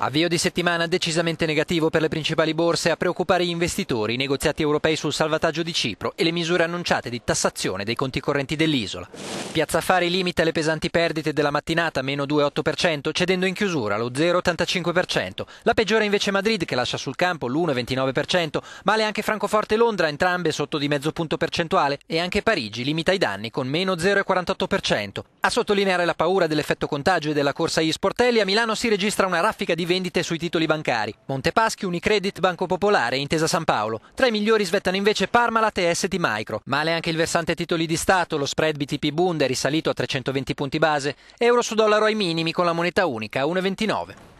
Avvio di settimana decisamente negativo per le principali borse a preoccupare gli investitori, i negoziati europei sul salvataggio di Cipro e le misure annunciate di tassazione dei conti correnti dell'isola. Piazza Affari limita le pesanti perdite della mattinata, meno 2,8%, cedendo in chiusura lo 0,85%. La peggiore invece Madrid che lascia sul campo l'1,29%, male anche Francoforte e Londra, entrambe sotto di mezzo punto percentuale, e anche Parigi limita i danni con meno 0,48%. A sottolineare la paura dell'effetto contagio e della corsa agli sportelli, a Milano si registra una raffica di vendite sui titoli bancari. Montepaschi, Unicredit, Banco Popolare, e Intesa San Paolo. Tra i migliori svettano invece Parmalat e ST Micro. Male anche il versante titoli di Stato, lo spread BTP Bund è risalito a 320 punti base, euro su dollaro ai minimi con la moneta unica 1,29.